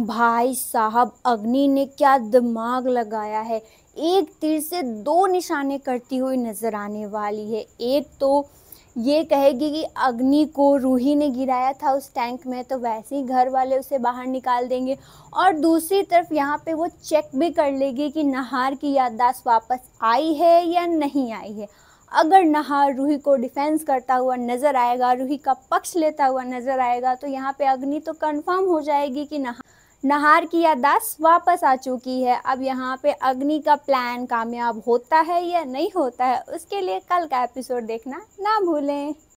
भाई साहब अग्नि ने क्या दिमाग लगाया है एक तीर से दो निशाने करती हुई नज़र आने वाली है एक तो ये कहेगी कि अग्नि को रूही ने गिराया था उस टैंक में तो वैसे ही घर वाले उसे बाहर निकाल देंगे और दूसरी तरफ यहाँ पे वो चेक भी कर लेगी कि नहार की याददाश्त वापस आई है या नहीं आई है अगर नहार रूही को डिफेंस करता हुआ नज़र आएगा रूही का पक्ष लेता हुआ नज़र आएगा तो यहाँ पे अग्नि तो कंफर्म हो जाएगी कि नहार नहार की दास वापस आ चुकी है अब यहाँ पे अग्नि का प्लान कामयाब होता है या नहीं होता है उसके लिए कल का एपिसोड देखना ना भूलें